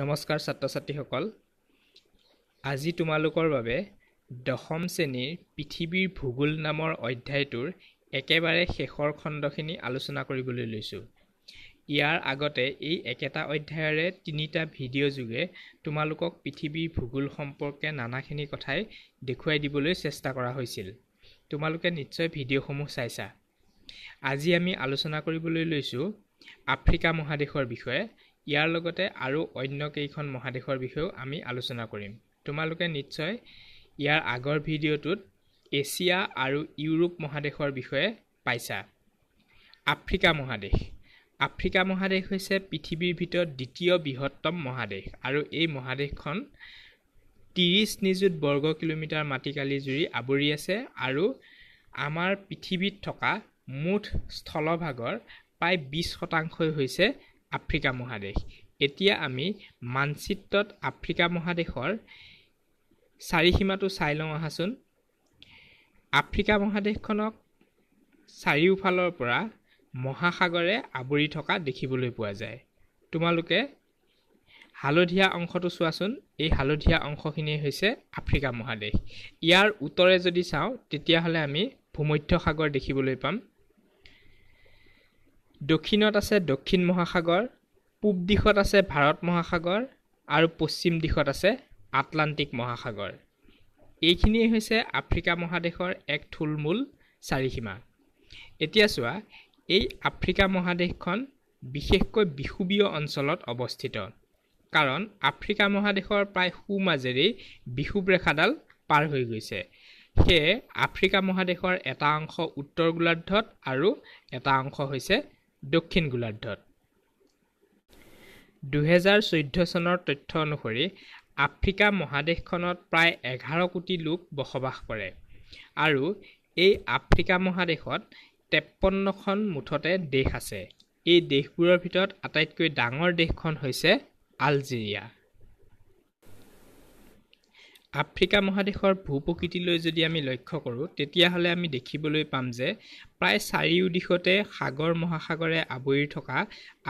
নমস্কাৰ ছাত্ৰ ছাত্ৰীসকল আজি তোমালোকৰ বাবে দশম শ্ৰেণীৰ পৃথিৱীৰ ভূগোল নামৰ অধ্যায়টোৰ একেবাৰে শেষৰ খণ্ডখিনি আলোচনা কৰিবলৈ লৈছোঁ ইয়াৰ আগতে এই একেটা অধ্যায়ৰে তিনিটা ভিডিঅ' যোগে তোমালোকক পৃথিৱীৰ ভূগোল সম্পৰ্কে নানাখিনি কথাই দেখুৱাই দিবলৈ চেষ্টা কৰা হৈছিল তোমালোকে নিশ্চয় ভিডিঅ'সমূহ চাইছা আজি আমি আলোচনা কৰিবলৈ লৈছোঁ আফ্ৰিকা মহাদেশৰ বিষয়ে ইয়াৰ লগতে আৰু অন্য কেইখন মহাদেশৰ বিষয়েও আমি আলোচনা কৰিম তোমালোকে নিশ্চয় ইয়াৰ আগৰ ভিডিঅ'টোত এছিয়া আৰু ইউৰোপ মহাদেশৰ বিষয়ে পাইছা আফ্ৰিকা মহাদেশ আফ্ৰিকা মহাদেশ হৈছে পৃথিৱীৰ ভিতৰত দ্বিতীয় বৃহত্তম মহাদেশ আৰু এই মহাদেশখন ত্ৰিছ নিযুত বৰ্গ কিলোমিটাৰ মাটিকালি জুৰি আৱৰি আছে আৰু আমাৰ পৃথিৱীত থকা মুঠ স্থলভাগৰ প্ৰায় বিছ শতাংশই হৈছে আফ্ৰিকা মহাদেশ এতিয়া আমি মানচিত্ৰত আফ্ৰিকা মহাদেশৰ চাৰিসীমাটো চাই লওঁ আহাচোন আফ্ৰিকা মহাদেশখনক চাৰিওফালৰ পৰা মহাসাগৰে আৱৰি থকা দেখিবলৈ পোৱা যায় তোমালোকে হালধীয়া অংশটো চোৱাচোন এই হালধীয়া অংশখিনিয়ে হৈছে আফ্ৰিকা মহাদেশ ইয়াৰ উত্তৰে যদি চাওঁ তেতিয়াহ'লে আমি ভূমধ্য সাগৰ দেখিবলৈ পাম দক্ষিণত আছে দক্ষিণ মহাসাগৰ পূব দিশত আছে ভাৰত মহাসাগৰ আৰু পশ্চিম দিশত আছে আটলাণ্টিক মহাসাগৰ এইখিনিয়েই হৈছে আফ্ৰিকা মহাদেশৰ এক থূলমূল চাৰিসীমা এতিয়া চোৱা এই আফ্ৰিকা মহাদেশখন বিশেষকৈ বিষুৱীয় অঞ্চলত অৱস্থিত কাৰণ আফ্ৰিকা মহাদেশৰ প্ৰায় সোমাজেৰেই বিষুৱ ৰেখাডাল পাৰ হৈ গৈছে সেয়ে আফ্ৰিকা মহাদেশৰ এটা অংশ উত্তৰ গোলাৰ্ধত আৰু এটা অংশ হৈছে দক্ষিণ গোলাৰ্ধত দুহেজাৰ চৈধ্য চনৰ তথ্য অনুসৰি আফ্ৰিকা মহাদেশখনত প্ৰায় এঘাৰ কোটি লোক বসবাস কৰে আৰু এই আফ্ৰিকা মহাদেশত তেপন্নখন মুঠতে দেশ আছে এই দেশবোৰৰ ভিতৰত আটাইতকৈ ডাঙৰ দেশখন হৈছে আলজেৰিয়া আফ্ৰিকা মহাদেশৰ ভূপ্ৰকৃতিলৈ যদি আমি লক্ষ্য কৰোঁ তেতিয়াহ'লে আমি দেখিবলৈ পাম যে প্ৰায় চাৰিও দিশতে সাগৰ মহাসাগৰে আৱৰি থকা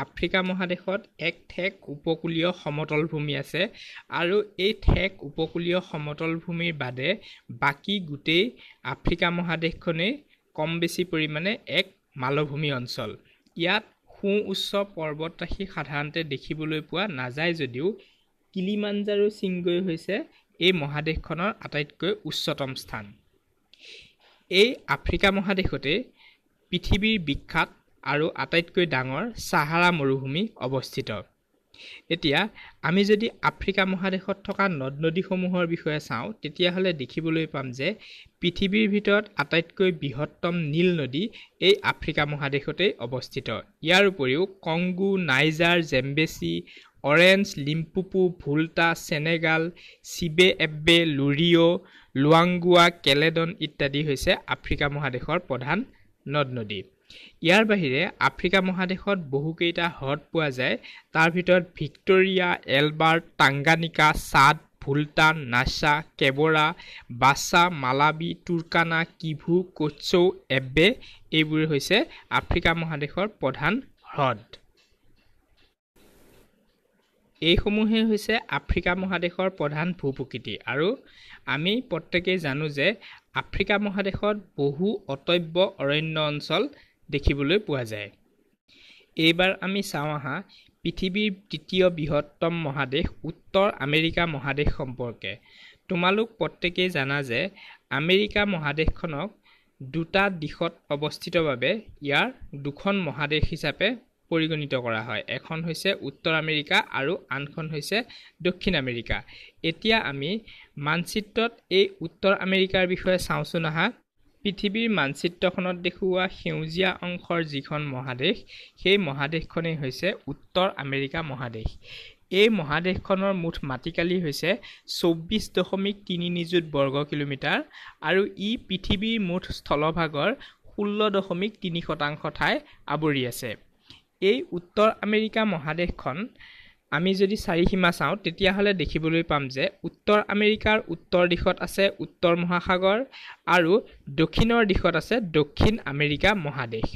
আফ্ৰিকা মহাদেশত এক ঠেক উপকূলীয় সমতল ভূমি আছে আৰু এই ঠেক উপকূলীয় সমতল ভূমিৰ বাদে বাকী গোটেই আফ্ৰিকা মহাদেশখনেই কম বেছি পৰিমাণে এক মালভূমি অঞ্চল ইয়াত সু উচ্চ পৰ্বতৰাশি সাধাৰণতে দেখিবলৈ পোৱা নাযায় যদিও কিলিমাঞ্জাৰো চিংগৈ হৈছে এই মহাদেশখনৰ আটাইতকৈ উচ্চতম স্থান এই আফ্ৰিকা মহাদেশতে পৃথিৱীৰ বিখ্যাত আৰু আটাইতকৈ ডাঙৰ চাহাৰা মৰুভূমি অৱস্থিত এতিয়া আমি যদি আফ্ৰিকা মহাদেশত থকা নদ নদীসমূহৰ বিষয়ে চাওঁ তেতিয়াহ'লে দেখিবলৈ পাম যে পৃথিৱীৰ ভিতৰত আটাইতকৈ বৃহত্তম নীল নদী এই আফ্ৰিকা মহাদেশতেই অৱস্থিত ইয়াৰ উপৰিও Congo Niger Zambezi Orange Limpopo Volta Senegal চিবে এব্বে লুৰিঅ' লুৱাংগুৱা কেলেডন ইত্যাদি হৈছে আফ্ৰিকা মহাদেশৰ প্ৰধান নদ নদী ইয়াৰ বাহিৰে আফ্ৰিকা মহাদেশত বহুকেইটা হ্ৰদ পোৱা যায় তাৰ ভিতৰত ভিক্টৰিয়া এলবাৰ্ট টাংগানিকা চাদ ভুলতান নাছা কেবৰা বাছা মালাবি তুৰ্কানা কিভু কোচৌ এব্বে এইবোৰ হৈছে আফ্ৰিকা মহাদেশৰ প্ৰধান হ্ৰদ এইসমূহেই হৈছে আফ্ৰিকা মহাদেশৰ প্ৰধান ভূপ্ৰকৃতি আৰু আমি প্ৰত্যেকেই জানো যে আফ্ৰিকা মহাদেশত বহু অতব্য অৰণ্য অঞ্চল দেখিবলৈ পোৱা যায় এইবাৰ আমি চাওঁ আহা পৃথিৱীৰ তৃতীয় বৃহত্তম মহাদেশ উত্তৰ আমেৰিকা মহাদেশ সম্পৰ্কে তোমালোক প্ৰত্যেকেই জানা যে আমেৰিকা মহাদেশখনক দুটা দিশত অৱস্থিত বাবে ইয়াৰ দুখন মহাদেশ হিচাপে পৰিগণিত কৰা হয় এখন হৈছে উত্তৰ আমেৰিকা আৰু আনখন হৈছে দক্ষিণ আমেৰিকা এতিয়া আমি মানচিত্ৰত এই উত্তৰ আমেৰিকাৰ বিষয়ে চাওঁচোন আহা পৃথিৱীৰ মানচিত্ৰখনত দেখুওৱা সেউজীয়া অংশৰ যিখন মহাদেশ সেই মহাদেশখনেই হৈছে উত্তৰ আমেৰিকা মহাদেশ এই মহাদেশখনৰ মুঠ মাটিকালি হৈছে চৌব্বিছ দশমিক তিনি নিযুত বৰ্গ কিলোমিটাৰ আৰু ই পৃথিৱীৰ মুঠ স্থলভাগৰ ষোল্ল দশমিক তিনি শতাংশ ঠাই আৱৰি আছে এই উত্তৰ আমেৰিকা মহাদেশখন আমি যদি চাৰিসীমা চাওঁ তেতিয়াহ'লে দেখিবলৈ পাম যে উত্তৰ আমেৰিকাৰ উত্তৰ দিশত আছে উত্তৰ মহাসাগৰ আৰু দক্ষিণৰ দিশত আছে দক্ষিণ আমেৰিকা মহাদেশ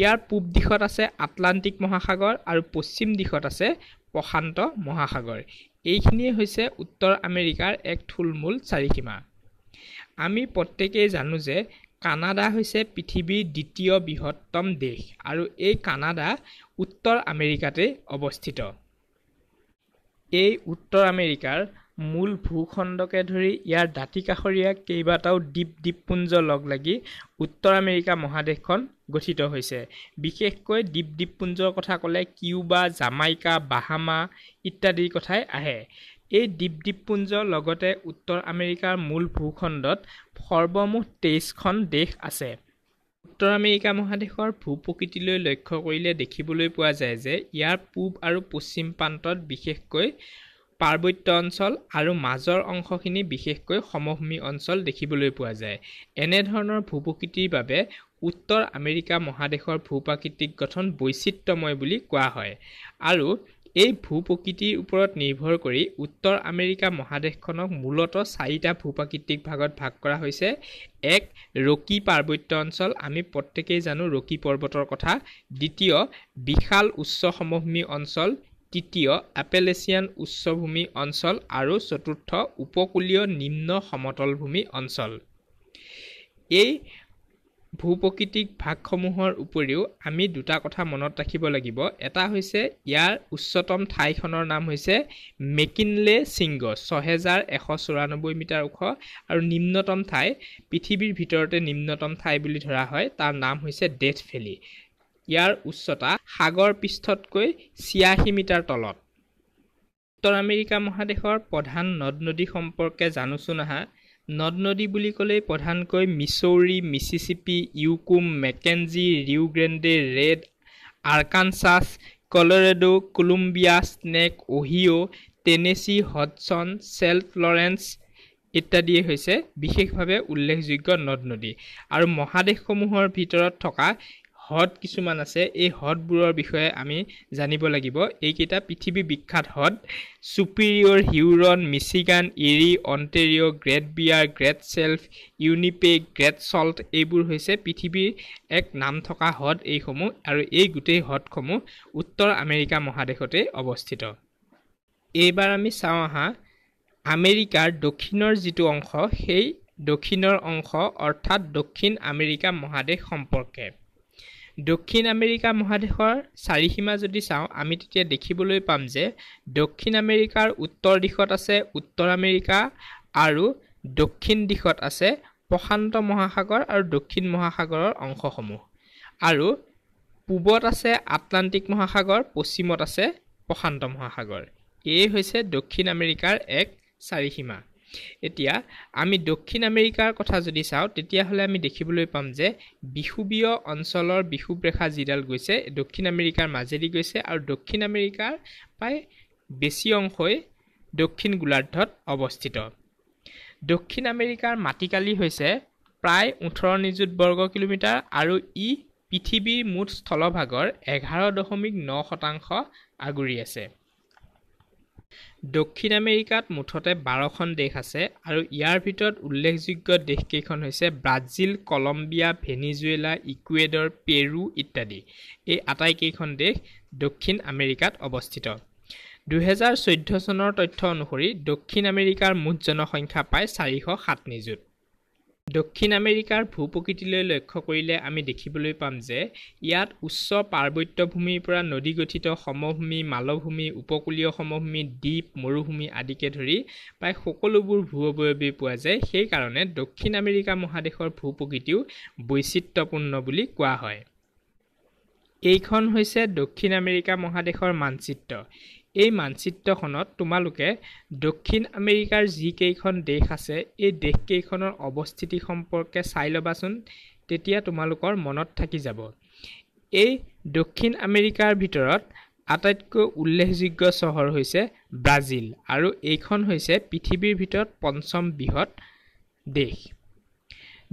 ইয়াৰ পূব দিশত আছে আটলাণ্টিক মহাসাগৰ আৰু পশ্চিম দিশত আছে প্ৰশান্ত মহাসাগৰ এইখিনিয়ে হৈছে উত্তৰ আমেৰিকাৰ এক থূলমূল চাৰিসীমা আমি প্ৰত্যেকেই জানো যে কানাডা হৈছে পৃথিৱীৰ দ্বিতীয় বৃহত্তম দেশ আৰু এই কানাডা উত্তৰ আমেৰিকাতে অৱস্থিত এই উত্তৰ আমেৰিকাৰ মূল ভূখণ্ডকে ধৰি ইয়াৰ দাঁতি কাষৰীয়া কেইবাটাও দ্বীপ দ্বীপপুঞ্জ লগ লাগি উত্তৰ আমেৰিকা মহাদেশখন গঠিত হৈছে বিশেষকৈ দ্বীপ দ্বীপপুঞ্জৰ কথা ক'লে কিউবা জামাইকা বাহামা ইত্যাদিৰ কথাই আহে এই দ্বীপদ্বীপপুঞ্জ লগতে উত্তৰ আমেৰিকাৰ মূল ভূখণ্ডত সৰ্বমুঠ তেইছখন দেশ আছে উত্তৰ আমেৰিকা মহাদেশৰ ভূ প্ৰকৃতিলৈ লক্ষ্য কৰিলে দেখিবলৈ পোৱা যায় যে ইয়াৰ পূব আৰু পশ্চিম প্ৰান্তত বিশেষকৈ পাৰ্বত্য অঞ্চল আৰু মাজৰ অংশখিনি বিশেষকৈ সমভূমি অঞ্চল দেখিবলৈ পোৱা যায় এনেধৰণৰ ভূ প্ৰকৃতিৰ বাবে উত্তৰ আমেৰিকা মহাদেশৰ ভূ প্ৰাকৃতিক গঠন বৈচিত্ৰময় বুলি কোৱা হয় আৰু এই ভূ প্ৰকৃতিৰ ওপৰত নিৰ্ভৰ কৰি উত্তৰ আমেৰিকা মহাদেশখনক মূলতঃ চাৰিটা ভূ প্ৰাকৃতিক ভাগত ভাগ কৰা হৈছে এক ৰকী পাৰ্বত্য অঞ্চল আমি প্ৰত্যেকেই জানো ৰকী পৰ্বতৰ কথা দ্বিতীয় বিশাল উচ্চ সমভূমি অঞ্চল তৃতীয় এপেলেছিয়ান উচ্চভূমি অঞ্চল আৰু চতুৰ্থ উপকূলীয় নিম্ন সমতলভূমি অঞ্চল এই ভূ প্ৰকৃতিক ভাগসমূহৰ উপৰিও আমি দুটা কথা মনত ৰাখিব লাগিব এটা হৈছে ইয়াৰ উচ্চতম ঠাইখনৰ নাম হৈছে মেকিনলে চিংগ ছহেজাৰ এশ চৌৰানব্বৈ মিটাৰ ওখ আৰু নিম্নতম ঠাই পৃথিৱীৰ ভিতৰতে নিম্নতম ঠাই বুলি ধৰা হয় তাৰ নাম হৈছে ডেথ ভেলী ইয়াৰ উচ্চতা সাগৰ পৃষ্ঠতকৈ ছিয়াশী মিটাৰ তলত উত্তৰ আমেৰিকা মহাদেশৰ প্ৰধান নদ নদী সম্পৰ্কে জানোচোন আহা নদ নদী বুলি ক'লে প্ৰধানকৈ Missouri Mississippi Yukon Mackenzie Rio Grande Red Arkansas Colorado Columbia Snake Ohio' Tennessee Hudson Saint Lawrence ইত্যাদিয়ে হৈছে বিশেষভাৱে উল্লেখযোগ্য নদ নদী আৰু মহাদেশসমূহৰ ভিতৰত থকা হ্ৰদ কিছুমান আছে এই হ্ৰদবোৰৰ বিষয়ে আমি জানিব লাগিব এইকেইটা পৃথিৱী বিখ্যাত হ্ৰদ Superior Huron Michigan Erie Ontario' Great Bear Great Slave Winnipeg Great Salt এইবোৰ হৈছে পৃথিৱীৰ এক নাম থকা হ্ৰদ এইসমূহ আৰু এই গোটেই হ্ৰদসমূহ উত্তৰ আমেৰিকা মহাদেশতেই অৱস্থিত এইবাৰ আমি চাওঁ আহা আমেৰিকাৰ দক্ষিণৰ যিটো অংশ সেই দক্ষিণৰ অংশ অৰ্থাৎ দক্ষিণ আমেৰিকা মহাদেশ সম্পৰ্কে দক্ষিণ আমেৰিকা মহাদেশৰ চাৰিসীমা যদি চাওঁ আমি তেতিয়া দেখিবলৈ পাম যে দক্ষিণ আমেৰিকাৰ উত্তৰ দিশত আছে উত্তৰ আমেৰিকা আৰু দক্ষিণ দিশত আছে প্ৰশান্ত মহাসাগৰ আৰু দক্ষিণ মহাসাগৰৰ অংশসমূহ আৰু পূবত আছে আটলাণ্টিক মহাসাগৰ পশ্চিমত আছে প্ৰশান্ত মহাসাগৰ এয়ে হৈছে দক্ষিণ আমেৰিকাৰ এক চাৰিসীমা এতিয়া আমি দক্ষিণ আমেৰিকাৰ কথা যদি চাওঁ তেতিয়াহ'লে আমি দেখিবলৈ পাম যে বিহুবীয় অঞ্চলৰ বিষুৱ ৰেখা যিডাল গৈছে দক্ষিণ আমেৰিকাৰ মাজেদি গৈছে আৰু দক্ষিণ আমেৰিকাৰ প্ৰায় বেছি অংশই দক্ষিণ গোলাৰ্ধত অৱস্থিত দক্ষিণ আমেৰিকাৰ মাটিকালি হৈছে প্ৰায় ওঠৰ নিযুত বৰ্গ কিলোমিটাৰ আৰু ই পৃথিৱীৰ মুঠ স্থলভাগৰ এঘাৰ দশমিক ন শতাংশ আগুৰি আছে দক্ষিণ আমেৰিকাত মুঠতে বাৰখন দেশ আছে আৰু ইয়াৰ ভিতৰত উল্লেখযোগ্য দেশকেইখন হৈছে Brazil Colombia Venezuela Ecuador Peru ইত্যাদি এই আটাইকেইখন দেশ দক্ষিণ আমেৰিকাত অৱস্থিত দুহেজাৰ চৈধ্য চনৰ তথ্য অনুসৰি দক্ষিণ আমেৰিকাৰ মুঠ জনসংখ্যা পায় চাৰিশ সাত নিযুত দক্ষিণ আমেৰিকাৰ ভূপ্ৰকৃতিলৈ লক্ষ্য কৰিলে আমি দেখিবলৈ পাম যে ইয়াত উচ্চ পাৰ্বত্যভূমিৰ পৰা নদী গঠিত সমভূমি মালভূমি উপকূলীয় সমভূমি দ্বীপ মৰুভূমি আদিকে ধৰি প্ৰায় সকলোবোৰ ভূ অৱয়ৱী পোৱা যায় সেইকাৰণে দক্ষিণ আমেৰিকা মহাদেশৰ ভূ প্ৰকৃতিও বৈচিত্ৰপূৰ্ণ বুলি কোৱা হয় এইখন হৈছে দক্ষিণ আমেৰিকা মহাদেশৰ মানচিত্ৰ এই মানচিত্ৰখনত তোমালোকে দক্ষিণ আমেৰিকাৰ যিকেইখন দেশ আছে এই দেশকেইখনৰ অৱস্থিতি সম্পৰ্কে চাই ল'বাচোন তেতিয়া তোমালোকৰ মনত থাকি যাব এই দক্ষিণ আমেৰিকাৰ ভিতৰত আটাইতকৈ উল্লেখযোগ্য চহৰ হৈছে ব্ৰাজিল আৰু এইখন হৈছে পৃথিৱীৰ ভিতৰত পঞ্চম বৃহৎ দেশ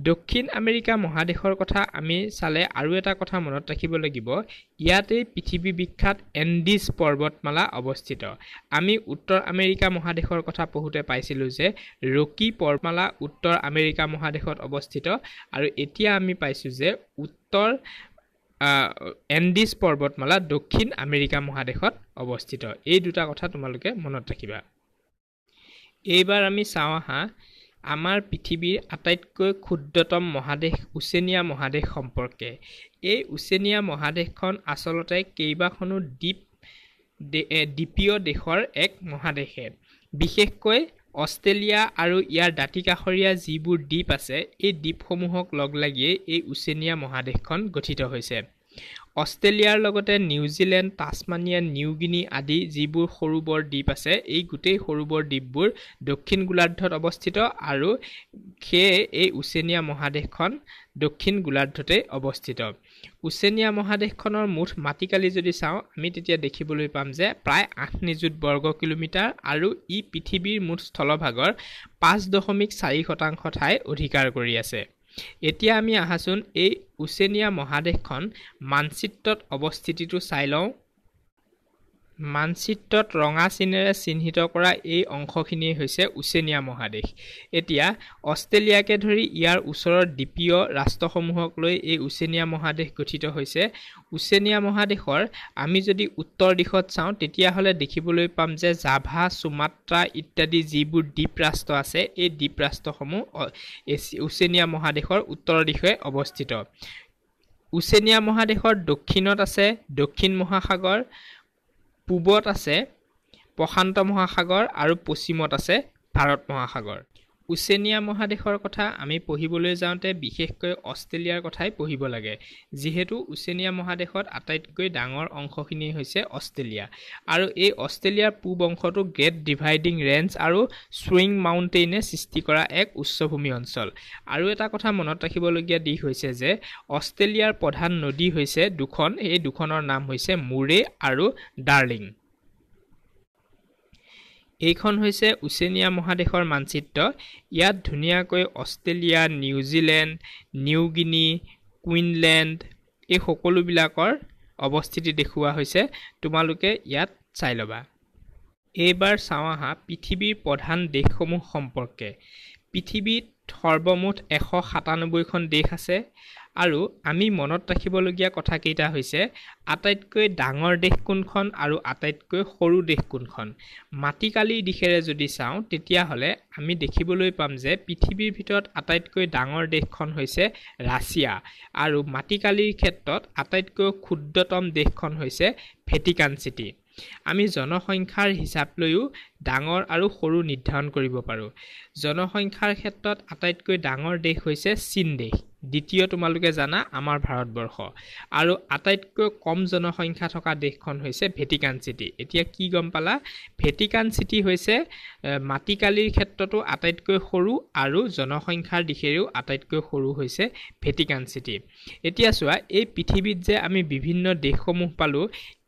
দক্ষিণ আমেৰিকা মহাদেশৰ কথা আমি চালে আৰু এটা কথা মনত ৰাখিব লাগিব ইয়াতেই পৃথিৱী বিখ্যাত এণ্ডিজ পৰ্বতমালা অৱস্থিত আমি উত্তৰ আমেৰিকা মহাদেশৰ কথা পঢ়োঁতে পাইছিলোঁ যে ৰকী পৰ্বমালা উত্তৰ আমেৰিকা মহাদেশত অৱস্থিত আৰু এতিয়া আমি পাইছোঁ যে উত্তৰ এণ্ডিজ পৰ্বতমালা দক্ষিণ আমেৰিকা মহাদেশত অৱস্থিত এই দুটা কথা তোমালোকে মনত ৰাখিবা এইবাৰ আমি চাওঁ আহা আমাৰ পৃথিৱীৰ আটাইতকৈ ক্ষুদ্ৰতম মহাদেশ উচেনীয়া মহাদেশ সম্পৰ্কে এই উচেনীয়া মহাদেশখন আচলতে কেইবাখনো দ্বীপ দ্বীপীয় দেশৰ এক মহাদেশে বিশেষকৈ অষ্ট্ৰেলিয়া আৰু ইয়াৰ দাঁতি কাষৰীয়া যিবোৰ দ্বীপ আছে এই দ্বীপসমূহক লগ লাগিয়েই এই উচেনীয়া মহাদেশখন গঠিত হৈছে অষ্ট্ৰেলিয়াৰ লগতে নিউজিলেণ্ড তাছমানিয়া নিউগিনি আদি যিবোৰ সৰু বৰ দ্বীপ আছে এই গোটেই সৰু বৰ দ্বীপবোৰ দক্ষিণ গোলাৰ্ধত অৱস্থিত আৰু সেয়ে এই উচেনীয়া মহাদেশখন দক্ষিণ গোলাৰ্ধতেই অৱস্থিত উচেনীয়া মহাদেশখনৰ মুঠ মাটিকালি যদি চাওঁ আমি তেতিয়া দেখিবলৈ পাম যে প্ৰায় আঠ নিযুত বৰ্গ কিলোমিটাৰ আৰু ই পৃথিৱীৰ মুঠ স্থলভাগৰ পাঁচ দশমিক চাৰি শতাংশ ঠাই অধিকাৰ কৰি আছে এতিয়া আমি আহাচোন এই উচেনীয়া মহাদেশখন মানচিত্ৰত অৱস্থিতিটো চাই লওঁ মানচিত্ৰত ৰঙা চিনেৰে চিহ্নিত কৰা এই অংশখিনিয়ে হৈছে উচেনিয়া মহাদেশ এতিয়া অষ্ট্ৰেলিয়াকে ধৰি ইয়াৰ ওচৰৰ দ্বীপীয় ৰাষ্ট্ৰসমূহক লৈ এই উচেনিয়া মহাদেশ গঠিত হৈছে উচেনিয়া মহাদেশৰ আমি যদি উত্তৰ দিশত চাওঁ তেতিয়াহ'লে দেখিবলৈ পাম যে জাভা চুমাত্ৰা ইত্যাদি যিবোৰ দ্বীপ ৰাষ্ট্ৰ আছে এই দ্বীপ ৰাষ্ট্ৰসমূহ উচেনিয়া মহাদেশৰ উত্তৰ দিশে অৱস্থিত উচেনিয়া মহাদেশৰ দক্ষিণত আছে দক্ষিণ মহাসাগৰ পূবত আছে প্ৰশান্ত মহাসাগৰ আৰু পশ্চিমত আছে ভাৰত মহাসাগৰ উচেনিয়া মহাদেশৰ কথা আমি পঢ়িবলৈ যাওঁতে বিশেষকৈ অষ্ট্ৰেলিয়াৰ কথাই পঢ়িব লাগে যিহেতু উচেনিয়া মহাদেশত আটাইতকৈ ডাঙৰ অংশখিনি হৈছে অষ্ট্ৰেলিয়া আৰু এই অষ্ট্ৰেলিয়াৰ পূব অংশটো গ্ৰেট ডিভাইডিং ৰেঞ্জ আৰু ছুইং মাউণ্টেইনে সৃষ্টি কৰা এক উচ্চভূমি অঞ্চল আৰু এটা কথা মনত ৰাখিবলগীয়া দিশ হৈছে যে অষ্ট্ৰেলিয়াৰ প্ৰধান নদী হৈছে দুখন এই দুখনৰ নাম হৈছে মুৰে আৰু ডাৰ্লিং এইখন হৈছে উচেনিয়া মহাদেশৰ মানচিত্ৰ ইয়াত ধুনীয়াকৈ অষ্ট্ৰেলিয়া নিউজিলেণ্ড নিউগিনি কুইনলেণ্ড এই সকলোবিলাকৰ অৱস্থিতি দেখুওৱা হৈছে তোমালোকে ইয়াত চাই ল'বা এইবাৰ চাওঁ আহা পৃথিৱীৰ প্ৰধান দেশসমূহ সম্পৰ্কে পৃথিৱীত সৰ্বমুঠ এশ সাতানব্বৈখন দেশ আছে আৰু আমি মনত ৰাখিবলগীয়া কথাকেইটা হৈছে আটাইতকৈ ডাঙৰ দেশ কোনখন আৰু আটাইতকৈ সৰু দেশ কোনখন মাটিকালিৰ দিশেৰে যদি চাওঁ তেতিয়াহ'লে আমি দেখিবলৈ পাম যে পৃথিৱীৰ ভিতৰত আটাইতকৈ ডাঙৰ দেশখন হৈছে ৰাছিয়া আৰু মাটিকালিৰ ক্ষেত্ৰত আটাইতকৈ ক্ষুদ্ৰতম দেশখন হৈছে ভেটিকান চিটি আমি জনসংখ্যাৰ হিচাপ লৈও ডাঙৰ আৰু সৰু নিৰ্ধাৰণ কৰিব পাৰোঁ জনসংখ্যাৰ ক্ষেত্ৰত আটাইতকৈ ডাঙৰ দেশ হৈছে চীন দেশ দ্বিতীয় তোমালোকে জানা আমাৰ ভাৰতবৰ্ষ আৰু আটাইতকৈ কম জনসংখ্যা থকা দেশখন হৈছে ভেটিকান চিটি এতিয়া কি গম পালা ভেটিকান চিটি হৈছে মাটিকালিৰ ক্ষেত্ৰতো আটাইতকৈ সৰু আৰু জনসংখ্যাৰ দিশেৰেও আটাইতকৈ সৰু হৈছে ভেটিকান চিটি এতিয়া চোৱা এই পৃথিৱীত যে আমি বিভিন্ন দেশসমূহ পালোঁ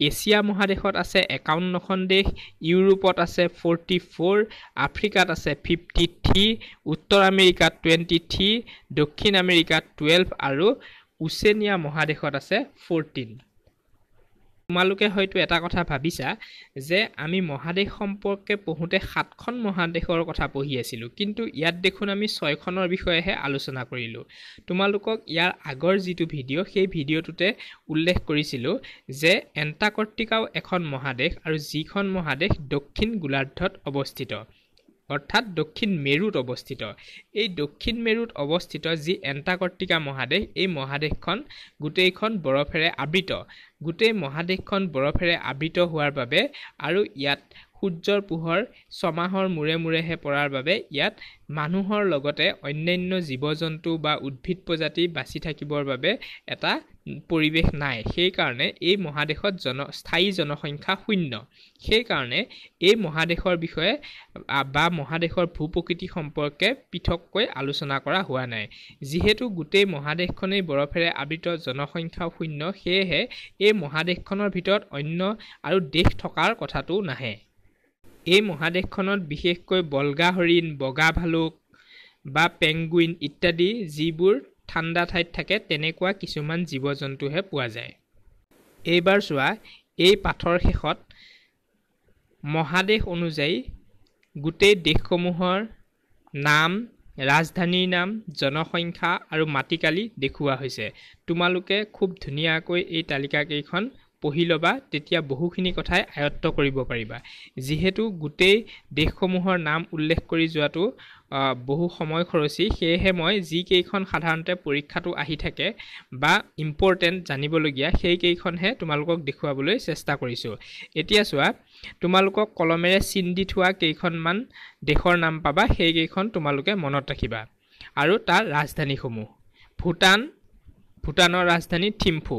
এছিয়া মহাদেশত আছে একাৱন্নখন দেশ ইউৰোপত আছে ফৰ্টি ফ'ৰ আফ্ৰিকাত আছে ফিফটি থ্ৰী উত্তৰ আমেৰিকাত টুৱেণ্টি থ্ৰী দক্ষিণ আমেৰিকাত টুৱেল্ভ আৰু উচেনিয়া মহাদেশত আছে ফৰ্টিন তোমালোকে হয়তো এটা কথা ভাবিছা যে আমি মহাদেশ সম্পৰ্কে পঢ়োঁতে সাতখন মহাদেশৰ কথা পঢ়ি আছিলোঁ কিন্তু ইয়াত দেখোন আমি ছয়খনৰ বিষয়েহে আলোচনা কৰিলোঁ তোমালোকক ইয়াৰ আগৰ যিটো ভিডিঅ' সেই ভিডিঅ'টোতে উল্লেখ কৰিছিলোঁ যে এণ্টাৰ্কটিকাও এখন মহাদেশ আৰু যিখন মহাদেশ দক্ষিণ গোলাৰ্ধত অৱস্থিত অৰ্থাৎ দক্ষিণ মেৰুত অৱস্থিত এই দক্ষিণ মেৰুত অৱস্থিত যি এণ্টাৰ্কটিকা মহাদেশ এই মহাদেশখন গোটেইখন বৰফেৰে আবৃত গোটেই মহাদেশখন বৰফেৰে আবৃত হোৱাৰ বাবে আৰু ইয়াত সূৰ্যৰ পোহৰ ছমাহৰ মূৰে মূৰেহে পৰাৰ বাবে ইয়াত মানুহৰ লগতে অন্যান্য জীৱ জন্তু বা উদ্ভিদ প্ৰজাতি বাচি থাকিবৰ বাবে এটা পৰিৱেশ নাই সেইকাৰণে এই মহাদেশত জন স্থায়ী জনসংখ্যা শূন্য সেইকাৰণে এই মহাদেশৰ বিষয়ে বা মহাদেশৰ ভূ প্ৰকৃতি সম্পৰ্কে পৃথককৈ আলোচনা কৰা হোৱা নাই যিহেতু গোটেই মহাদেশখনেই বৰফেৰে আবৃত জনসংখ্যাও শূন্য সেয়েহে এই মহাদেশখনৰ ভিতৰত অন্য আৰু দেশ থকাৰ কথাটো নাহে এই মহাদেশখনত বিশেষকৈ বলগা হৰিণ বগা ভালুক বা পেংগুইন ইত্যাদি যিবোৰ ঠাণ্ডা ঠাইত থাকে তেনেকুৱা কিছুমান জীৱ জন্তুহে পোৱা যায় এইবাৰ চোৱা এই পাঠৰ শেষত মহাদেশ অনুযায়ী গোটেই দেশসমূহৰ নাম ৰাজধানীৰ নাম জনসংখ্যা আৰু মাটিকালি দেখুওৱা হৈছে তোমালোকে খুব ধুনীয়াকৈ এই তালিকাকেইখন পঢ়ি ল'বা তেতিয়া বহুখিনি কথাই আয়ত্ব কৰিব পাৰিবা যিহেতু গোটেই দেশসমূহৰ নাম উল্লেখ কৰি যোৱাটো বহু সময় খৰচী সেয়েহে মই যিকেইখন সাধাৰণতে পৰীক্ষাটো আহি থাকে বা ইম্পৰ্টেণ্ট জানিবলগীয়া সেইকেইখনহে তোমালোকক দেখুৱাবলৈ চেষ্টা কৰিছোঁ এতিয়া চোৱা তোমালোকক কলমেৰে চিন দি থোৱা কেইখনমান দেশৰ নাম পাবা সেইকেইখন তোমালোকে মনত ৰাখিবা আৰু তাৰ ৰাজধানীসমূহ ভূটান ভূটানৰ ৰাজধানী থিম্ফু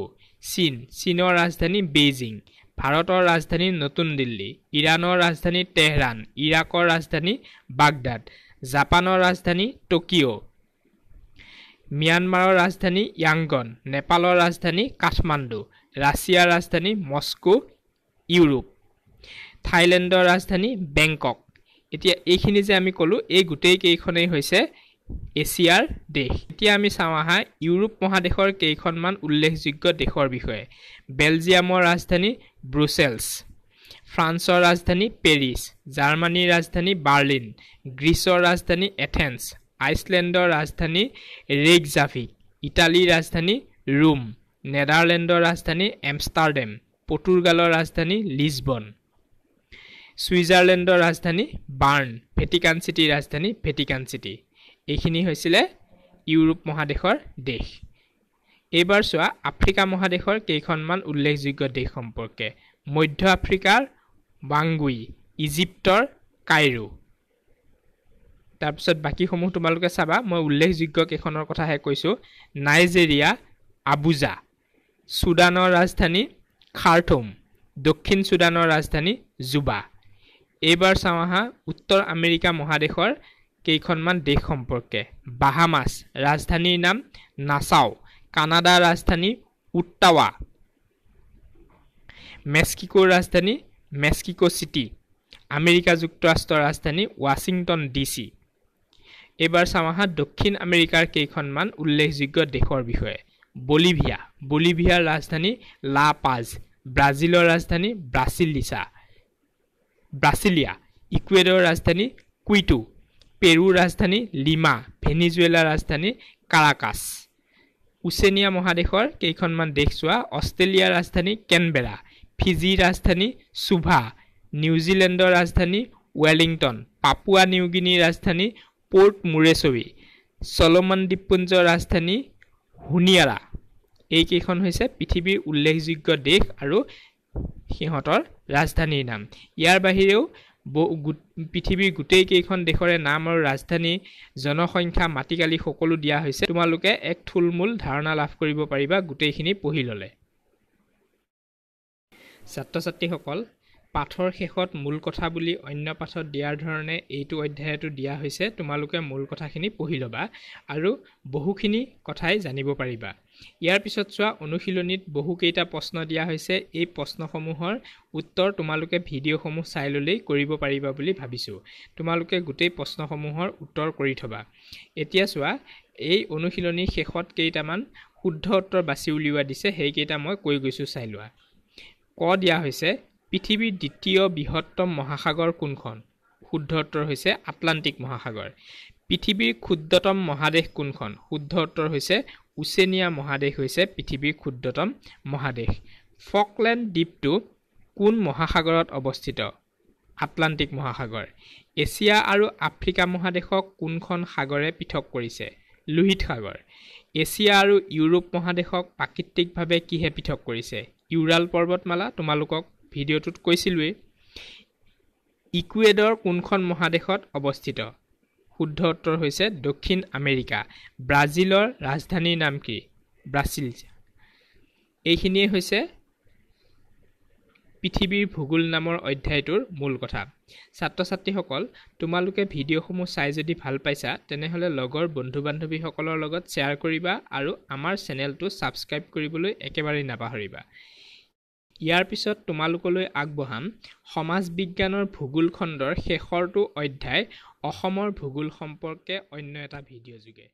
চীন চীনৰ ৰাজধানী বেইজিং ভাৰতৰ ৰাজধানী নতুন দিল্লী ইৰাণৰ ৰাজধানী তেহৰাণ ইৰাকৰ ৰাজধানী বাগদাদ জাপানৰ ৰাজধানী টকিঅ' ম্যানমাৰৰ ৰাজধানী য়াংগন নেপালৰ ৰাজধানী কাঠমাণ্ডু ৰাছিয়াৰ ৰাজধানী মস্কো ইউৰোপ থাইলেণ্ডৰ ৰাজধানী বেংকক এতিয়া এইখিনি যে আমি ক'লোঁ এই গোটেইকেইখনেই হৈছে এছিয়াৰ দেশ এতিয়া আমি চাওঁ আহা ইউৰোপ মহাদেশৰ কেইখনমান উল্লেখযোগ্য দেশৰ বিষয়ে বেলজিয়ামৰ ৰাজধানী ব্ৰুছেলছ ফ্ৰান্সৰ ৰাজধানী পেৰিছ জাৰ্মানীৰ ৰাজধানী বাৰ্লিন গ্ৰীচৰ ৰাজধানী এথেন্স আইচলেণ্ডৰ ৰাজধানী ৰেগজাভিক ইটালীৰ ৰাজধানী ৰোম নেডাৰলেণ্ডৰ ৰাজধানী এমষ্টাৰডেম পৰ্টুগালৰ ৰাজধানী লিছবন ছুইজাৰলেণ্ডৰ ৰাজধানী বাৰ্ণ ভেটিকান চিটিৰ ৰাজধানী ভেটিকান চিটি এইখিনি হৈছিলে ইউৰোপ মহাদেশৰ দেশ এইবাৰ চোৱা আফ্ৰিকা মহাদেশৰ কেইখনমান উল্লেখযোগ্য দেশ সম্পৰ্কে মধ্য আফ্ৰিকাৰ বাংগুই ইজিপ্তৰ কাইৰো তাৰপিছত বাকীসমূহ তোমালোকে চাবা মই উল্লেখযোগ্য কেইখনৰ কথাহে কৈছোঁ নাইজেৰিয়া আবুজা চুডানৰ ৰাজধানী খাৰ্থোম দক্ষিণ চুডানৰ ৰাজধানী জুবা এইবাৰ চাওঁ আহা উত্তৰ আমেৰিকা মহাদেশৰ কেইখনমান দেশ সম্পৰ্কে বাহামাছ ৰাজধানীৰ নাম নাচাও কানাডা ৰাজধানী উট্টাৱা মেক্সিকোৰ ৰাজধানী মেক্সিকো চিটি আমেৰিকা যুক্তৰাষ্ট্ৰৰ ৰাজধানী ৱাশ্বিংটন ডি চি এইবাৰ চাম আহা দক্ষিণ আমেৰিকাৰ কেইখনমান উল্লেখযোগ্য দেশৰ বিষয়ে বলিভিয়া বলিভিয়াৰ ৰাজধানী লা পাজ ব্ৰাজিলৰ ৰাজধানী ব্ৰাছিলিছা ব্ৰাছিলিয়া ইকুৱেডৰ ৰাজধানী কুইটু পেৰুৰ ৰাজধানী লিমা ভেনিজুৱেলাৰ ৰাজধানী কাৰাকাছ উচেনিয়া মহাদেশৰ কেইখনমান দেশ চোৱা অষ্ট্ৰেলিয়াৰ ৰাজধানী কেনবেৰা ফিজিৰ ৰাজধানী চুভা নিউজিলেণ্ডৰ ৰাজধানী ৱেলিংটন পাপুৱা নিউগিনিৰ ৰাজধানী পৰ্ট মুৰেছৱি চলমান দ্বীপপুঞ্জৰ ৰাজধানী হুনিয়াৰা এইকেইখন হৈছে পৃথিৱীৰ উল্লেখযোগ্য দেশ আৰু সিহঁতৰ ৰাজধানীৰ নাম ইয়াৰ বাহিৰেও পৃথিৱীৰ গোটেইকেইখন দেশৰে নাম আৰু ৰাজধানী জনসংখ্যা মাটিকালি সকলো দিয়া হৈছে তোমালোকে এক থূলমূল ধাৰণা লাভ কৰিব পাৰিবা গোটেইখিনি পঢ়ি ল'লে ছাত্ৰ ছাত্ৰীসকল পাঠৰ শেষত মূল কথা বুলি অন্য পাঠত দিয়াৰ ধৰণে এইটো অধ্যায়টো দিয়া হৈছে তোমালোকে মূল কথাখিনি পঢ়ি ল'বা আৰু বহুখিনি কথাই জানিব পাৰিবা ইয়াৰ পিছত চোৱা অনুশীলনীত বহুকেইটা প্ৰশ্ন দিয়া হৈছে এই প্ৰশ্নসমূহৰ উত্তৰ তোমালোকে ভিডিঅ'সমূহ চাই ল'লেই কৰিব পাৰিবা বুলি ভাবিছোঁ তোমালোকে গোটেই প্ৰশ্নসমূহৰ উত্তৰ কৰি থ'বা এতিয়া চোৱা এই অনুশীলনীৰ শেষত কেইটামান শুদ্ধ উত্তৰ বাছি উলিওৱা দিছে সেইকেইটা মই কৈ গৈছোঁ চাই লোৱা ক দিয়া হৈছে পৃথিৱীৰ দ্বিতীয় বৃহত্তম মহাসাগৰ কোনখন শুদ্ধ উত্তৰ হৈছে আটলাণ্টিক মহাসাগৰ পৃথিৱীৰ ক্ষুদ্ৰতম মহাদেশ কোনখন শুদ্ধ উত্তৰ হৈছে উচেনিয়া মহাদেশ হৈছে পৃথিৱীৰ ক্ষুদ্ৰতম মহাদেশ ফকলেণ্ড দ্বীপটো কোন মহাসাগৰত অৱস্থিত আটলাণ্টিক মহাসাগৰ এছিয়া আৰু আফ্ৰিকা মহাদেশক কোনখন সাগৰে পৃথক কৰিছে লোহিত সাগৰ এছিয়া আৰু ইউৰোপ মহাদেশক প্ৰাকৃতিকভাৱে কিহে পৃথক কৰিছে ইউৰাল পৰ্বতমালা তোমালোকক ভিডিঅ'টোত কৈছিলোৱেই ইকুৱেডৰ কোনখন মহাদেশত অৱস্থিত শুদ্ধ উত্তৰ হৈছে দক্ষিণ আমেৰিকা ব্ৰাজিলৰ ৰাজধানীৰ নাম কি ব্ৰাছিলজিয়া এইখিনিয়ে হৈছে পৃথিৱীৰ ভূগোল নামৰ অধ্যায়টোৰ মূল কথা ছাত্ৰ ছাত্ৰীসকল তোমালোকে ভিডিঅ'সমূহ চাই যদি ভাল পাইছা তেনেহ'লে লগৰ বন্ধু বান্ধৱীসকলৰ লগত শ্বেয়াৰ কৰিবা আৰু আমাৰ চেনেলটো ছাবস্ক্ৰাইব কৰিবলৈ একেবাৰেই নাপাহৰিবা ইয়াৰ পিছত তোমালোকলৈ আগবঢ়াম সমাজ বিজ্ঞানৰ ভূগোল খণ্ডৰ শেষৰটো অধ্যায় অসমৰ ভূগোল সম্পৰ্কে অন্য এটা ভিডিঅ' যোগে